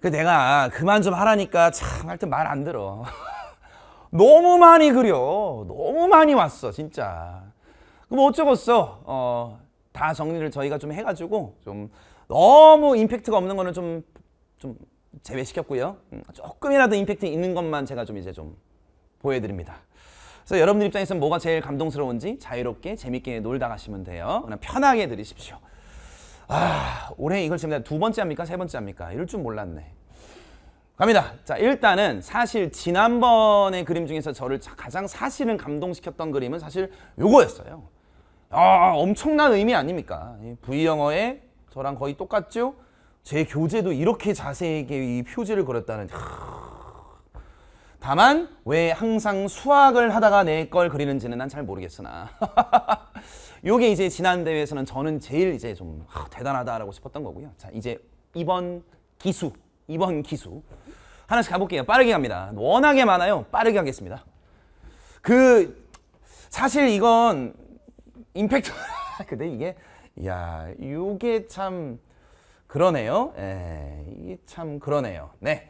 그 내가 그만 좀 하라니까 참 하여튼 말 안 들어. 너무 많이 그려. 너무 많이 왔어 진짜. 그럼 어쩌겠어. 어, 다 정리를 저희가 좀 해가지고 좀 너무 임팩트가 없는 거는 좀, 좀 제외시켰고요. 음, 조금이라도 임팩트 있는 것만 제가 좀 이제 좀 보여드립니다. 그래서 여러분들 입장에서는 뭐가 제일 감동스러운지 자유롭게 재밌게 놀다 가시면 돼요. 그냥 편하게 들으십시오. 아 올해 이걸 지금 두 번째 합니까 세 번째 합니까 이럴 줄 몰랐네. 갑니다. 자, 일단은 사실 지난번의 그림 중에서 저를 가장 사실은 감동시켰던 그림은 사실 요거였어요. 아, 엄청난 의미 아닙니까? V영어에 저랑 거의 똑같죠? 제 교재도 이렇게 자세하게 이 표지를 그렸다는 다만 왜 항상 수학을 하다가 내 걸 그리는지는 난 잘 모르겠으나 요게 이제 지난 대회에서는 저는 제일 이제 좀 대단하다라고 싶었던 거고요 자 이제 이번 기수 이번 기수 하나씩 가볼게요. 빠르게 갑니다. 워낙에 많아요. 빠르게 가겠습니다. 그 사실 이건 임팩트 근데 이게 야 이게 참 그러네요. 예, 이게 참 그러네요. 네,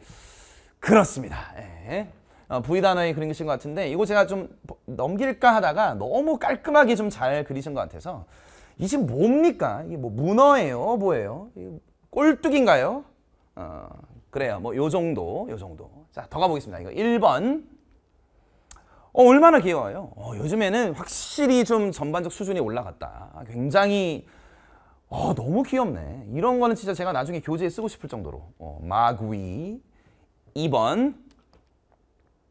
그렇습니다. 예. 어, V 단어에 그린 것인 것 같은데 이거 제가 좀 넘길까 하다가 너무 깔끔하게 좀 잘 그리신 것 같아서 이지 뭡니까? 이게 뭐 문어예요? 뭐예요? 꼴뚜기인가요? 어. 그래요. 뭐 요 정도, 요 정도. 자, 더 가보겠습니다. 이거 1번. 어, 얼마나 귀여워요. 어, 요즘에는 확실히 좀 전반적 수준이 올라갔다. 굉장히 어, 너무 귀엽네. 이런 거는 진짜 제가 나중에 교재에 쓰고 싶을 정도로. 어, 마구이 2번.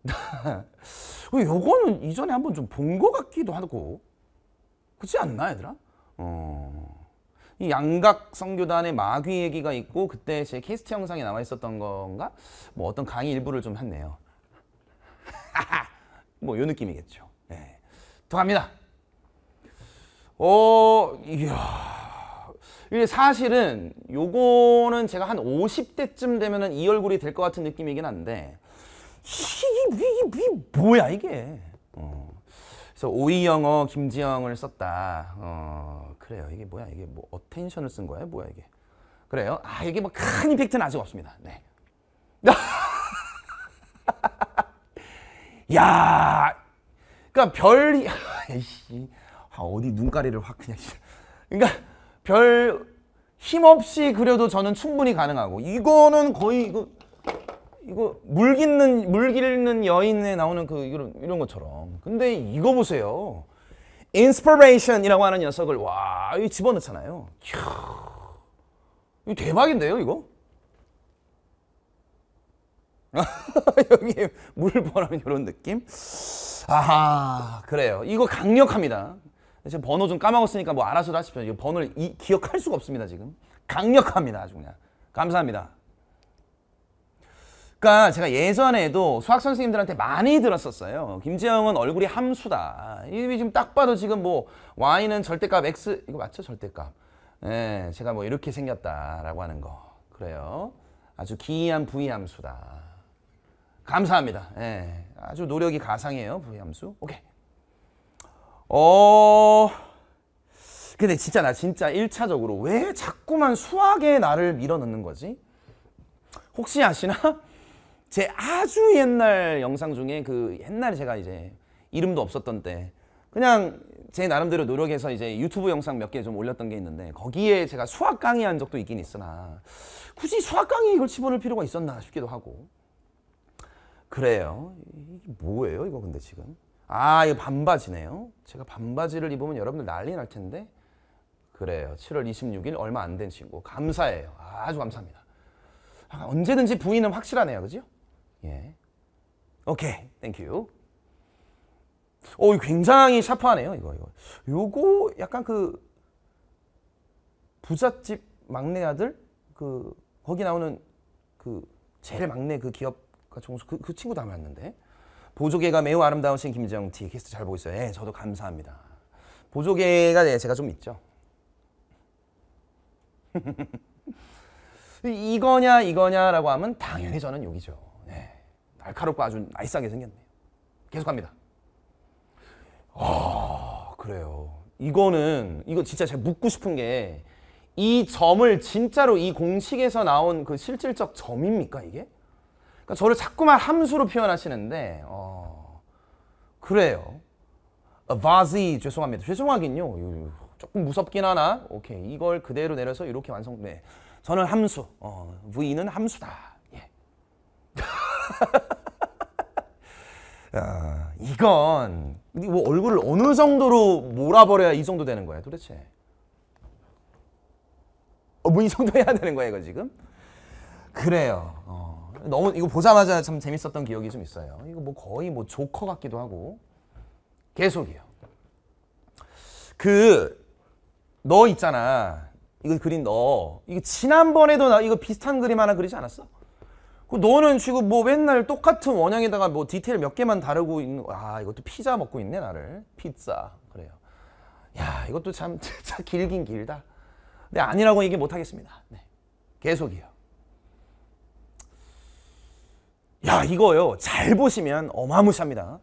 요거는 이전에 한번 좀 본 것 같기도 하고. 그렇지 않나, 얘들아? 어. 이 양각 성교단의 마귀 얘기가 있고 그때 제 캐스트 영상에 나와 있었던 건가? 뭐 어떤 강의 일부를 좀 했네요. 뭐 요 느낌이겠죠. 네. 예. 들갑니다 어, 이야. 이게 사실은 요거는 제가 한 50대쯤 되면은 이 얼굴이 될 것 같은 느낌이긴 한데 이게, 이게 뭐야 이게. 어. 그래서 오이영어 김지영을 썼다. 어. 그래요. 이게 뭐야? 이게 뭐 어텐션을 쓴 거야? 뭐야 이게? 그래요? 아 이게 뭐 큰 임팩트는 아직 없습니다. 네. 야, 그러니까 별이 아, 이씨 아, 어디 눈가리를 확 그냥 그러니까 별 힘없이 그려도 저는 충분히 가능하고 이거는 거의 이거 이거 물 깃는 물기는 여인에 나오는 그 이런 이런 것처럼 근데 이거 보세요. 인스퍼레이션이라고 하는 녀석을 와, 이 집어넣잖아요. 이야, 이거 대박인데요, 이거? 여기 물보라는 이런 느낌? 아하, 그래요. 이거 강력합니다. 지금 번호 좀 까먹었으니까 뭐 알아서 하십시오. 이 번호를 이, 기억할 수가 없습니다, 지금. 강력합니다, 아주 그냥. 감사합니다. 그러니까 제가 예전에도 수학 선생님들한테 많이 들었었어요. 김재영은 얼굴이 함수다. 이 지금 딱 봐도 지금 뭐 y는 절대값 x 이거 맞죠? 절대값. 예, 제가 뭐 이렇게 생겼다라고 하는 거. 그래요. 아주 기이한 부위함수다. 감사합니다. 예. 아주 노력이 가상이에요. 부위함수. 오케이. 어. 근데 진짜 나 진짜 1차적으로 왜 자꾸만 수학에 나를 밀어넣는 거지? 혹시 아시나? 제 아주 옛날 영상 중에 그 옛날에 제가 이제 이름도 없었던 때 그냥 제 나름대로 노력해서 이제 유튜브 영상 몇 개 좀 올렸던 게 있는데 거기에 제가 수학 강의한 적도 있긴 있으나 굳이 수학 강의 이걸 집어넣을 필요가 있었나 싶기도 하고 그래요 이게 뭐예요 이거 근데 지금 아 이거 반바지네요 제가 반바지를 입으면 여러분들 난리 날 텐데 그래요 7월 26일 얼마 안 된 친구 감사해요 아주 감사합니다 아, 언제든지 부인은 확실하네요 그죠 예. 오케이. 땡큐. 오, 굉장히 샤프하네요, 이거. 이거. 요거 약간 그 부잣집 막내 아들 그 거기 나오는 그 제일 막내 그 기업가 총수 그, 그 친구 닮았는데. 보조개가 매우 아름다우신 김정티 키스 잘 보고 있어요. 예, 저도 감사합니다. 보조개가 예, 제가 좀 있죠. 이거냐 이거냐라고 하면 당연히 저는 여기죠. 날카롭고 아주 나이스하게 생겼네요. 계속합니다. 아, 그래요. 이거는, 이거 진짜 제가 묻고 싶은 게, 이 점을 진짜로 이 공식에서 나온 그 실질적 점입니까, 이게? 그러니까 저를 자꾸만 함수로 표현하시는데, 어, 그래요. 바지, 죄송합니다. 죄송하긴요. 조금 무섭긴 하나. 오케이. 이걸 그대로 내려서 이렇게 완성, 네. 저는 함수. 어, V는 함수다. 예. 야, 이건 뭐 얼굴을 어느 정도로 몰아버려야 이 정도 되는 거야 도대체 어, 뭐이 정도 해야 되는 거야 이거 지금 그래요 어, 너무 이거 보자마자 참 재밌었던 기억이 좀 있어요 이거 뭐 거의 뭐 조커 같기도 하고 계속이요 그 너 있잖아 이거 그린 너 이거 지난번에도 나 이거 비슷한 그림 하나 그리지 않았어? 너는 그 지금 뭐 맨날 똑같은 원형에다가 뭐 디테일 몇 개만 다르고 있는 아 이것도 피자 먹고 있네 나를 피자 그래요 야 이것도 참, 참 길긴 길다 네 아니라고 얘기 못하겠습니다 네. 계속이요 야 이거요 잘 보시면 어마무시합니다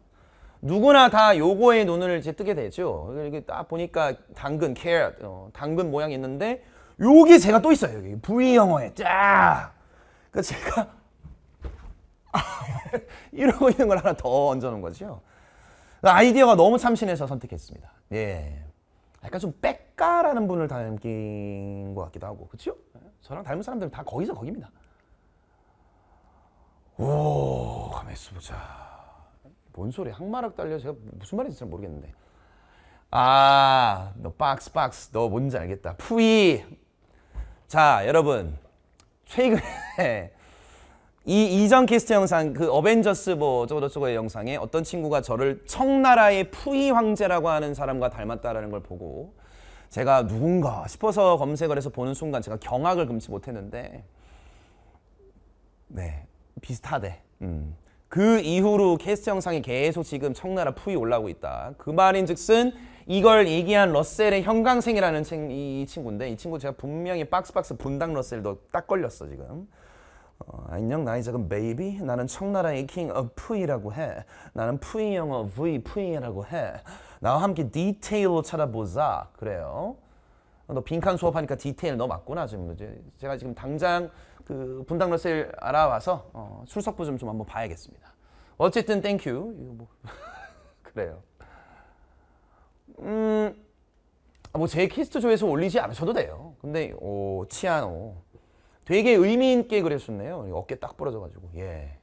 누구나 다 요거에 눈을 이제 뜨게 되죠 이렇게 딱 보니까 당근 캐럿 어, 당근 모양 이 있는데 요게 제가 또 있어요 여기 V영어에 쫙 그러니까 제가 이러고 있는 걸 하나 더 얹어놓은 거죠. 아이디어가 너무 참신해서 선택했습니다. 예. 약간 좀 백가라는 분을 닮긴 것 같기도 하고, 그렇죠? 저랑 닮은 사람들은 다 거기서 거깁니다. 오, 가만 있어보자. 뭔 소리? 항마락 달려? 제가 무슨 말인지 잘 모르겠는데. 아, 너 박스 박스 너 뭔지 알겠다. 푸이. 자, 여러분 최근에 이 이전 캐스트 영상 그 어벤져스 뭐 어쩌고저쩌고의 영상에 어떤 친구가 저를 청나라의 푸이 황제라고 하는 사람과 닮았다라는 걸 보고 제가 누군가 싶어서 검색을 해서 보는 순간 제가 경악을 금치 못했는데 네 비슷하대 음. 그 이후로 캐스트 영상이 계속 지금 청나라 푸이 올라오고 있다 그 말인즉슨 이걸 얘기한 러셀의 형광생이라는 이 친구인데 이 친구 제가 분명히 박스박스 분당 러셀도 딱 걸렸어 지금 어, 안녕 나의 작은 베이비 나는 청나라의 k of 푸이라고 해 나는 푸이 영어 V 푸이라고 해 나와 함께 디테일로 찾아보자 그래요 너 빈칸 수업하니까 디테일 너 맞구나 지금 제가 지금 당장 그 분당 러셀 알아와서 어, 출석부 좀, 좀 한번 봐야겠습니다 어쨌든 땡큐 이거 뭐 그래요 음뭐 아, 제키스트 조에서 올리지 않으셔도 돼요 근데 오 치아노 되게 의미 있게 그렸었네요. 어깨 딱 부러져가지고. 예.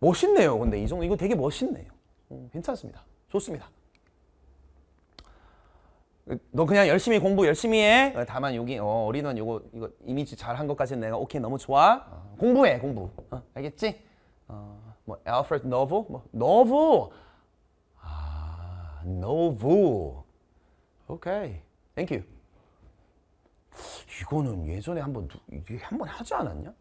멋있네요. 근데 이 정도 이거 되게 멋있네요. 음, 괜찮습니다. 좋습니다. 너 그냥 열심히 공부 열심히 해. 어, 다만 여기 어, 린원 이거 이거 이미지 잘 한 것까지는 내가 오케이 너무 좋아. 어, 공부해 공부. 어, 알겠지? 어, 뭐 알프레드 노브 뭐 노브 아 노브 오케이 땡큐 이거는 예전에 한번 이게 한번 하지 않았냐?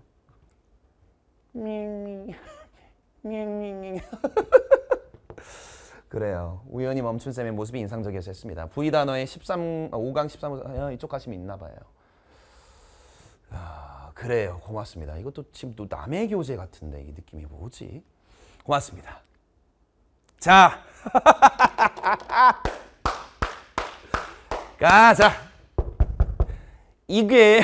그래요. 우연히 멈춘 쌤의 모습이 인상적이었습니다. V 단어의 13 5강 13 이쪽 가시면 있나 봐요. 아, 그래요. 고맙습니다. 이것도 지금 또 남의 교재 같은데 이 느낌이 뭐지? 고맙습니다. 자. 가자. 이게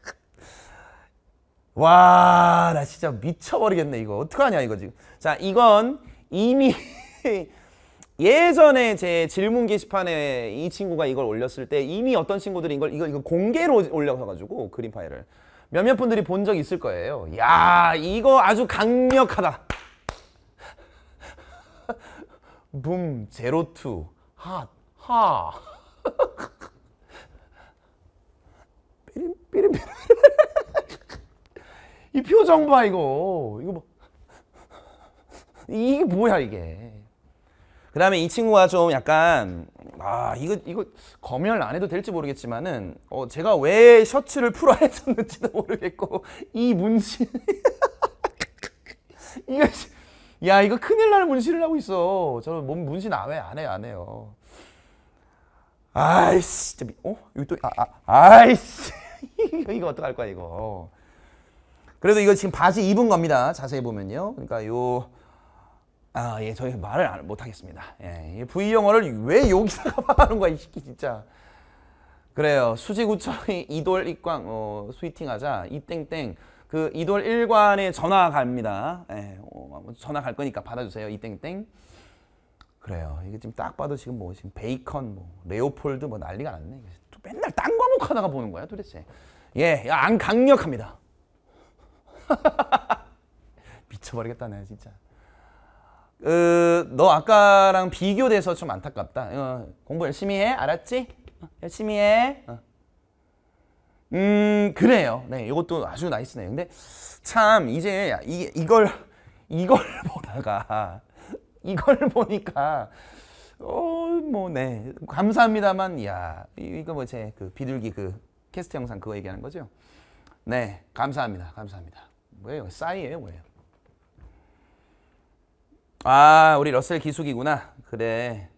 와, 나 진짜 미쳐버리겠네, 이거. 어떡하냐, 이거 지금. 자, 이건 이미 예전에 제 질문 게시판에 이 친구가 이걸 올렸을 때 이미 어떤 친구들이 이걸, 이걸, 이걸 공개로 올려가지고, 그림 파일을. 몇몇 분들이 본 적 있을 거예요. 야, 이거 아주 강력하다. 붐, 제로투, 핫, 하. 삐리삐리. 이 표정 봐 이거. 이거 뭐 이게 뭐야 이게. 그다음에 이 친구가 좀 약간 아 이거 이거 검열 안 해도 될지 모르겠지만은 어 제가 왜 셔츠를 풀어 했었는지도 모르겠고 이 문신 이거 야 이거 큰일 날 문신을 하고 있어 저는 몸 문신 안해안 아, 해안 해요 아이씨 진짜 미, 어? 여기 또 아, 아, 아이씨 이거, 어떡할 거야 이거. 그래서 이거 지금 바지 입은 겁니다. 자세히 보면요. 그러니까 요 아, 예, 저희 말을 못 하겠습니다. 예, V 영어를 왜 여기다가 말하는 거야, 이 새끼 진짜. 그래요. 수지구청이 이돌 입광 어, 스위팅하자 이땡땡 그 이돌 일관에 전화 갑니다. 예, 어, 전화 갈 거니까 받아주세요. 이땡땡. 그래요. 이게 지금 딱 봐도 지금 뭐 지금 베이컨, 뭐 레오폴드 뭐 난리가 났네. 맨날 딴 과목 하다가 보는 거야 도대체. 예, 안 강력합니다. 미쳐버리겠다네 진짜. 그, 너 아까랑 비교돼서 좀 안타깝다. 어, 공부 열심히 해, 알았지? 어, 열심히 해. 어. 음, 그래요. 네, 이것도 아주 나이스네요. 근데 참 이제 이, 이걸 이걸 보다가 이걸 보니까 어, 뭐, 네. 감사합니다만, 야 이거 뭐제그 비둘기 그 캐스트 영상 그거 얘기하는 거죠? 네. 감사합니다. 감사합니다. 뭐예요? 싸이예요? 뭐예요? 아, 우리 러셀 기숙이구나. 그래.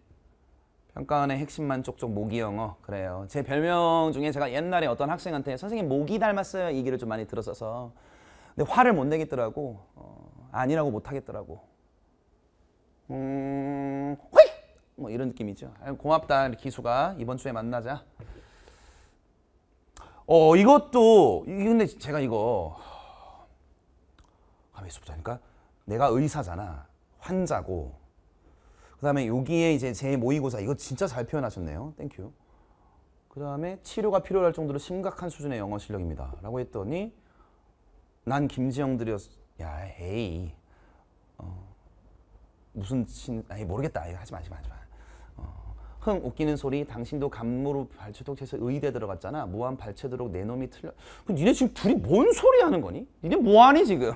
평가원의 핵심만 쪽쪽 모기 영어. 그래요. 제 별명 중에 제가 옛날에 어떤 학생한테 선생님 모기 닮았어요. 이기를좀 많이 들었어서. 근데 화를 못 내겠더라고. 어, 아니라고 못 하겠더라고. 음, 호이! 뭐 이런 느낌이죠. 고맙다 기수가 이번 주에 만나자. 어 이것도 근데 제가 이거 가만히 있어보자니까 그러니까 내가 의사잖아 환자고 그 다음에 여기에 이제 제 모의고사 이거 진짜 잘 표현하셨네요 땡큐 그 다음에 치료가 필요할 정도로 심각한 수준의 영어 실력입니다 라고 했더니 난김지영들이었야 에이 어, 무슨 친 아니 모르겠다 하지 마 하지 마 하지 마흥 웃기는 소리 당신도 감무로 발췌독해서 의대 들어갔잖아 무한 발췌도록 내 놈이 틀려 니네 지금 둘이 뭔 소리 하는 거니? 니네 뭐하니 지금?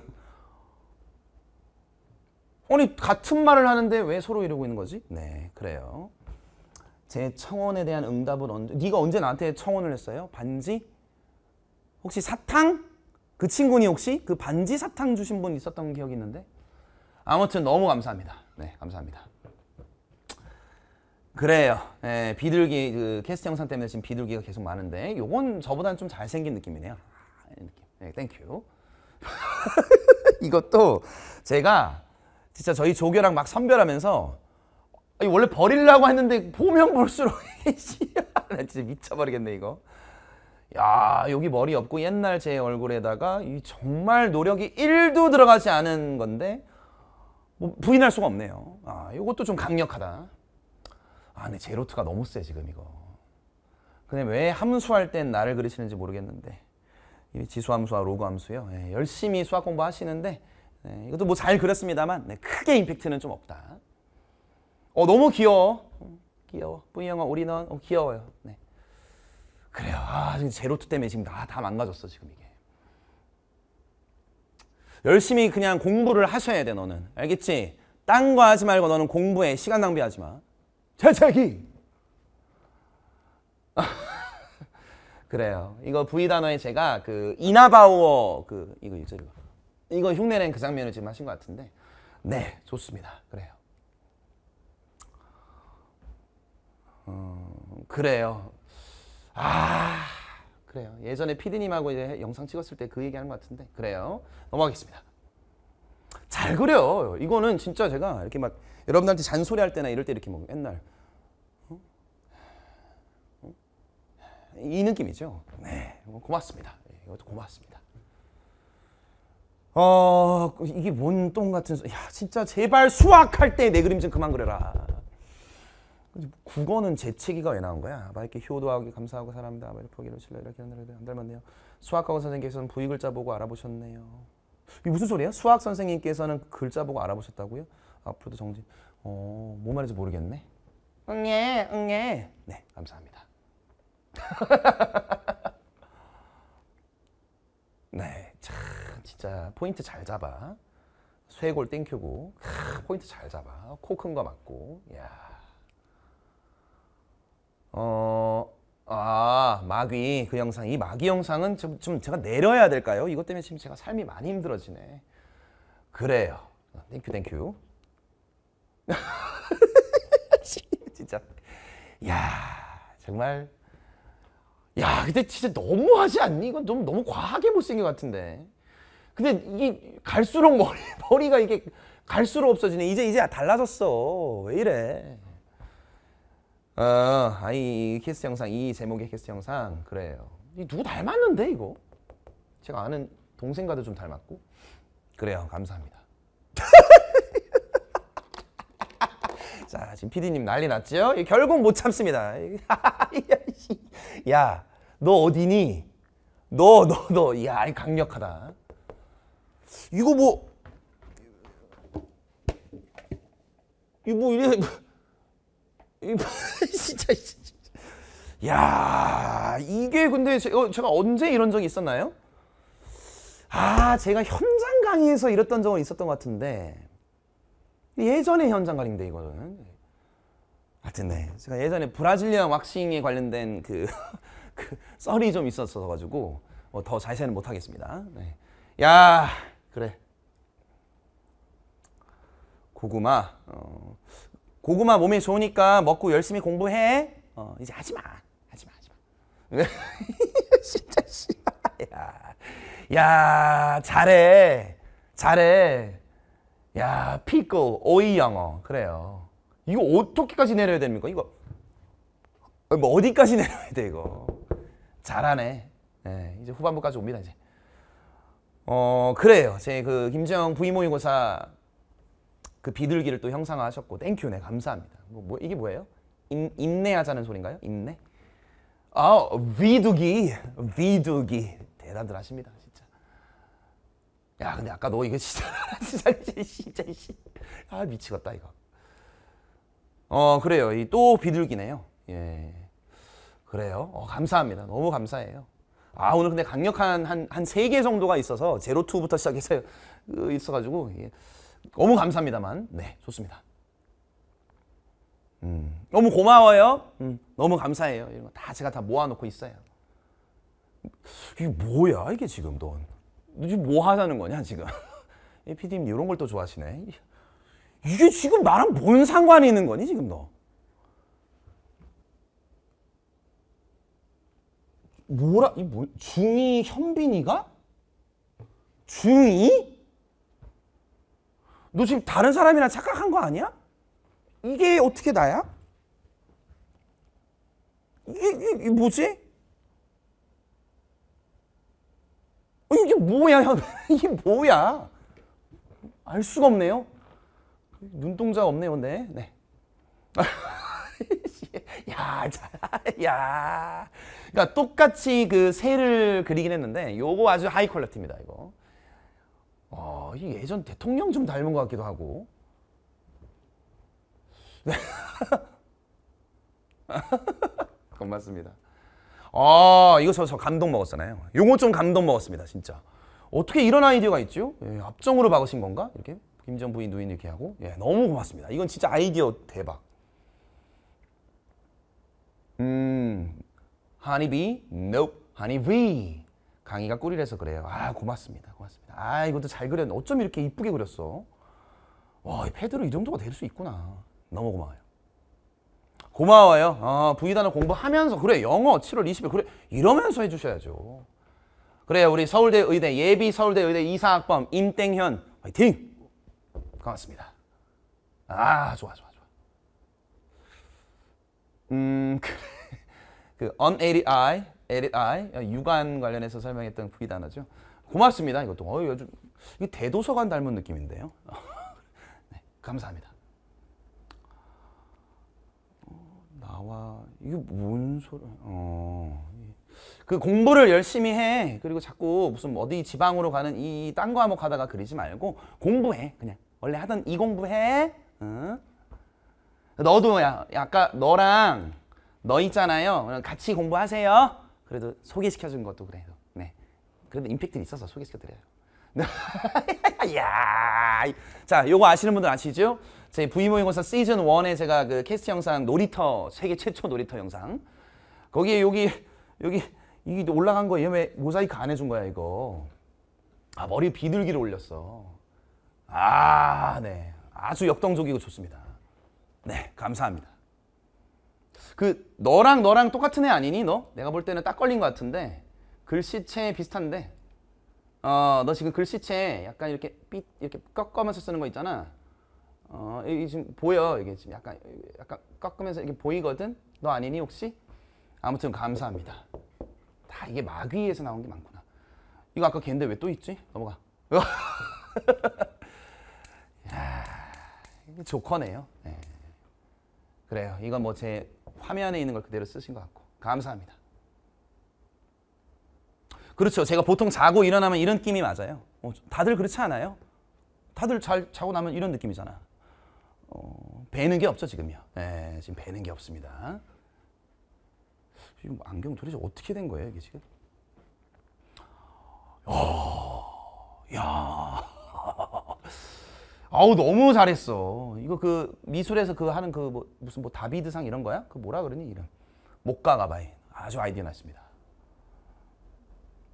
아니 같은 말을 하는데 왜 서로 이러고 있는 거지? 네 그래요 제 청혼에 대한 응답은 언제 네가 언제 나한테 청혼을 했어요? 반지? 혹시 사탕? 그 친구니 혹시 그 반지 사탕 주신 분 있었던 기억이 있는데 아무튼 너무 감사합니다 네 감사합니다 그래요. 예, 비둘기 그 캐스트 영상 때문에 지금 비둘기가 계속 많은데 요건 저보다는 좀 잘생긴 느낌이네요. 아, 이 느낌. 예, 땡큐. 이것도 제가 진짜 저희 조교랑 막 선별하면서 원래 버리려고 했는데 보면 볼수록 진짜 미쳐버리겠네 이거. 야 여기 머리 없고 옛날 제 얼굴에다가 이 정말 노력이 1도 들어가지 않은 건데 뭐 부인할 수가 없네요. 아 이것도 좀 강력하다. 아, 근데 제로트가 너무 세 지금 이거. 근데 왜 함수할 땐 나를 그리시는지 모르겠는데 지수함수와 로그함수요. 예, 열심히 수학 공부하시는데 예, 이것도 뭐 잘 그렸습니다만 네, 크게 임팩트는 좀 없다. 어 너무 귀여워. 귀여워. 뿌이영아 우리는 어, 귀여워요. 네. 그래요. 아 지금 제로트 때문에 지금 다, 다 망가졌어 지금 이게. 열심히 그냥 공부를 하셔야 돼 너는. 알겠지? 딴 거 하지 말고 너는 공부에 시간 낭비하지 마. 재채기. 그래요. 이거 V 단어에 제가 그 이나바우어 그 이거 일절 이거 흉내낸 그 장면을 지금 하신 것 같은데 네 좋습니다. 그래요. 어, 그래요. 아 그래요. 예전에 피디님하고 이제 영상 찍었을 때 그 얘기하는 것 같은데 그래요. 넘어가겠습니다. 잘 그려. 이거는 진짜 제가 이렇게 막 여러분들한테 잔소리할 때나 이럴 때 이렇게 뭐 맨날 어? 어? 이 느낌이죠. 네, 어, 고맙습니다. 예, 이것도 고맙습니다. 어 이게 뭔똥 같은 야 진짜 제발 수학할 때 내 그림 좀 그만 그려라. 국어는 재채기가 왜 나온 거야? 막이렇 효도하기 감사하고 사람다 이렇 포기를 실려 이렇게 하는데 안 닮았네요. 수학학 선생님께서는 부위 글자 보고 알아보셨네요. 이 무슨 소리야? 수학 선생님께서는 글자 보고 알아보셨다고요? 앞으로도 정진 어, 뭐 말인지 모르겠네. 응예, 응예. 네, 감사합니다. 네, 참 진짜 포인트 잘 잡아. 쇄골 땡큐고 크, 포인트 잘 잡아. 코 큰 거 맞고. 야. 어, 아, 마귀 그 영상. 이 마귀 영상은 좀, 좀 제가 내려야 될까요? 이것 때문에 지금 제가 삶이 많이 힘들어지네. 그래요. 땡큐 땡큐. 진짜. 야 정말. 야 근데 진짜 너무하지 않니? 이건 좀 너무 과하게 못생긴 것 같은데. 근데 이게 갈수록 머리, 머리가 이게 갈수록 없어지네. 이제 이제 달라졌어. 왜 이래? 어, 아이 캐스트 영상 이 제목의 캐스트 영상 그래요. 이 누구 닮았는데 이거? 제가 아는 동생과도 좀 닮았고 그래요. 감사합니다. 자, 지금 PD님 난리 났죠? 결국 못 참습니다. 야, 너 어디니? 너, 너, 너. 야, 강력하다. 이거 뭐, 이거 뭐 이래. 이거 진짜. 야, 이게 근데 어, 제가 언제 이런 적이 있었나요? 아, 제가 현장 강의에서 이랬던 적은 있었던 것 같은데. 예전의 현장관인데 이거는. 하여튼 네. 제가 예전에 브라질리안 왁싱에 관련된 그, 그 썰이 좀 있었어 가지고 뭐더자세는못 하겠습니다. 네. 야, 그래. 고구마. 어, 고구마 몸에 좋으니까 먹고 열심히 공부해. 어, 이제 하지 마. 하지 마. 하지 마. 진짜 씨 야. 야, 잘해. 잘해. 야, 피클, 오이 영어. 그래요. 이거 어떻게까지 내려야 됩니까? 이거 어, 뭐 어디까지 내려야 돼 이거? 잘하네. 네, 이제 후반부까지 옵니다 이제. 어 그래요. 제 그 김정 부이모의고사그 비둘기를 또 형상화하셨고 땡큐네 감사합니다. 뭐, 뭐 이게 뭐예요? 인, 인내하자는 소린가요? 인내? 아 비둘기 비둘기 대단들 하십니다. 야 근데 아까 너 이거 진짜 진짜 아 미치겠다 이거 어 그래요 이또 비둘기네요 예 그래요 어, 감사합니다 너무 감사해요 아 오늘 근데 강력한 한 한 세 개 정도가 있어서 제로투부터 시작해서 그 있어가지고 예. 너무 감사합니다만 네 좋습니다 음, 너무 고마워요 음, 너무 감사해요 이런 거 다 제가 다 모아놓고 있어요 이게 뭐야 이게 지금 넌너 지금 뭐 하자는 거냐 지금? 이 PD님 이런 걸 또 좋아하시네. 이게 지금 나랑 뭔 상관이 있는 거니 지금 너? 뭐라 이뭐 중이 현빈이가? 중이? 너 지금 다른 사람이랑 착각한 거 아니야? 이게 어떻게 나야? 이게, 이게 뭐지? 어, 이게 뭐야, 이게 뭐야? 알 수가 없네요. 눈동자 없네요, 네. 네. 야, 야. 그러니까 똑같이 그 새를 그리긴 했는데 요거 아주 하이 퀄리티입니다, 이거. 어, 예전 대통령 좀 닮은 것 같기도 하고. 네. 고맙습니다. 아 이거 저, 저 감동 먹었잖아요. 요거 좀 감동 먹었습니다 진짜. 어떻게 이런 아이디어가 있죠? 예, 앞정으로 박으신 건가? 이렇게 김전 부인 누인 이렇게 하고 예, 너무 고맙습니다. 이건 진짜 아이디어 대박. 음, 하니비, nope, 하니비. 강의가 꿀이라서 그래요. 아 고맙습니다, 고맙습니다. 아 이것도 잘 그렸네. 어쩜 이렇게 이쁘게 그렸어? 와 패드로 이 정도가 될 수 있구나. 너무 고마워요. 고마워요. 어, 부의단어 공부하면서 그래 영어 7월 20일 그래 이러면서 해주셔야죠. 그래 우리 서울대 의대 예비 서울대 의대 이사학번 임땡현 화이팅! 고맙습니다. 아 좋아 좋아 좋아. 음 그래 그 unaided eye, aided eye 어, 육안 관련해서 설명했던 부의 단어죠. 고맙습니다. 이것도 어 요즘 이 대도서관 닮은 느낌인데요. 네, 감사합니다. 나와 이게 뭔 소리? 어. 그 공부를 열심히 해. 그리고 자꾸 무슨 뭐 어디 지방으로 가는 이딴 과목 하다가 그리지 말고 공부해. 그냥 원래 하던 이 공부해. 응? 너도 야, 아까 너랑 너 있잖아요. 같이 공부하세요. 그래도 소개시켜준 것도 그래요. 네. 그래도 임팩트 있어서 소개시켜드려요. 야, 자, 요거 아시는 분들 아시죠? 제 부이모의고사 시즌 1에 제가 그 캐스트 영상 놀이터 세계 최초 놀이터 영상 거기에 여기 여기 이게 올라간 거얘 왜 모자이크 안 해준 거야 이거 아 머리 비둘기를 올렸어 아네 아주 역동적이고 좋습니다 네 감사합니다 그 너랑 너랑 똑같은 애 아니니 너? 내가 볼 때는 딱 걸린 것 같은데 글씨체 비슷한데 어너 지금 글씨체 약간 이렇게 삐 이렇게 꺾으면서 쓰는 거 있잖아 어, 이 지금 보여. 이게 지금 약간 약간 깎으면서 이게 보이거든. 너 아니니 혹시? 아무튼 감사합니다. 다 이게 마귀에서 나온 게 많구나. 이거 아까 걔인데 왜 또 있지? 넘어가. 야, 조커네요. 네. 그래요. 이건 뭐 제 화면에 있는 걸 그대로 쓰신 것 같고 감사합니다. 그렇죠. 제가 보통 자고 일어나면 이런 느낌이 맞아요. 어, 다들 그렇지 않아요? 다들 잘 자고 나면 이런 느낌이잖아. 어, 배는 게 없죠 지금요. 예, 지금 배는 게 없습니다. 지금 안경 도대체 어떻게 된 거예요 이게 지금? 어, 야, 아우 너무 잘했어. 이거 그 미술에서 그 하는 그 뭐, 무슨 뭐 다비드상 이런 거야? 그 뭐라 그러니 이름? 목가가바이 아주 아이디어 났습니다.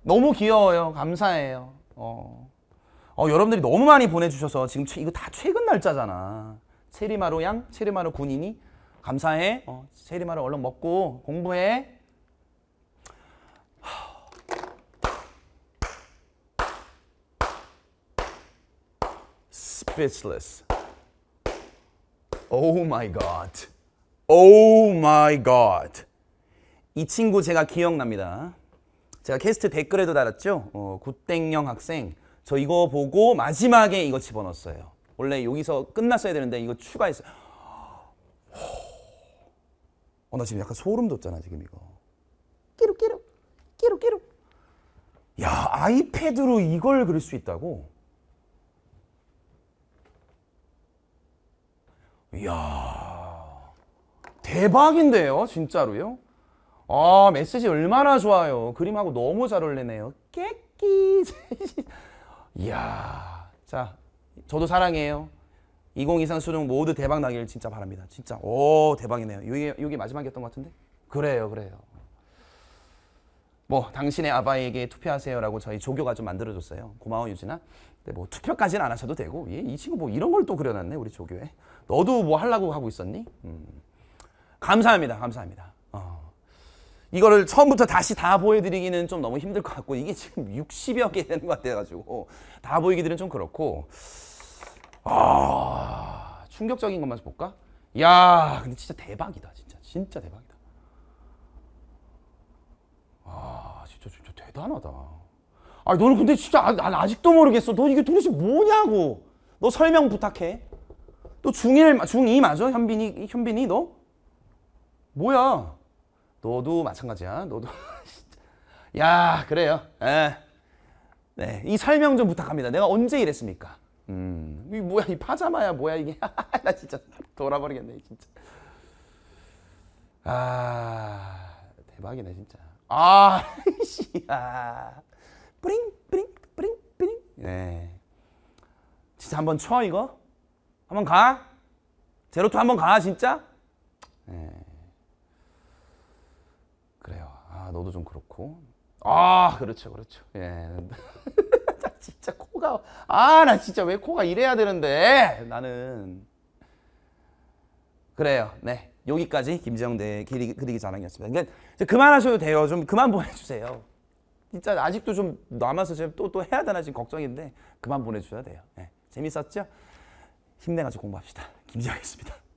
너무 귀여워요. 감사해요. 어. 어, 여러분들이 너무 많이 보내주셔서 지금 최, 이거 다 최근 날짜잖아. 세리마루 양, 세리마루 군인이 감사해. 어, 세리마루 얼른 먹고 공부해. speechless. Oh m oh 이 친구 제가 기억납니다. 제가 캐스트 댓글에도 달았죠. 어, 굿땡영 학생. 저 이거 보고 마지막에 이거 집어넣었어요. 원래 여기서 끝났어야 되는데 이거 추가했어. 어, 나 지금 약간 소름 돋잖아, 지금 이거. 끼룩 끼룩. 끼룩 끼룩. 야, 아이패드로 이걸 그릴 수 있다고? 이야. 대박인데요, 진짜로요? 아, 메시지 얼마나 좋아요. 그림하고 너무 잘 어울리네요. 깨끼. 이야. 자, 저도 사랑해요. 2023 수능 모두 대박 나길 진짜 바랍니다. 진짜. 오, 대박이네요. 이게, 이게 마지막이었던 것 같은데? 그래요, 그래요. 뭐, 당신의 아바에게 투표하세요라고 저희 조교가 좀 만들어줬어요. 고마워, 유진아. 근데 뭐, 투표까지는 안 하셔도 되고, 얘, 예, 이 친구 뭐 이런 걸 또 그려놨네, 우리 조교에. 너도 뭐 하려고 하고 있었니? 음. 감사합니다, 감사합니다. 어. 이거를 처음부터 다시 다 보여드리기는 좀 너무 힘들 것 같고, 이게 지금 60여 개 되는 것 같아가지고, 다 보이기들은 좀 그렇고, 아 충격적인 것만 볼까? 야 근데 진짜 대박이다 진짜 진짜 대박이다. 아 진짜 진짜 대단하다. 아 너는 근데 진짜 아, 난 아직도 모르겠어. 너 이게 도대체 뭐냐고. 너 설명 부탁해. 너 중1 중2 맞아? 현빈이 현빈이 너? 뭐야? 너도 마찬가지야. 너도 야 그래요. 에. 예. 네. 이 설명 좀 부탁합니다. 내가 언제 이랬습니까? 음. 이 뭐야 이 파자마야 뭐야 이게 나 진짜 돌아버리겠네 진짜. 아 대박이네 진짜. 아 씨야. 아. 뿌링 뿌링 뿌링 뿌링. 네. 진짜 한번 쳐 이거. 한번 가. 제로투 한번 가 진짜. 네. 그래요. 아 너도 좀 그렇고. 아 그렇죠 그렇죠. 예. 코가 아나 진짜 왜 코가 이래야 되는데 나는 그래요 네 여기까지 김지영 대 그리기, 그리기 자랑이었습니다 그러니까 그만하셔도 돼요 좀 그만 보내주세요 진짜 아직도 좀 남아서 또또 또 해야 되나 지금 걱정인데 그만 보내주셔야 돼요 네. 재밌었죠? 힘내가지고 공부합시다 김지영이었습니다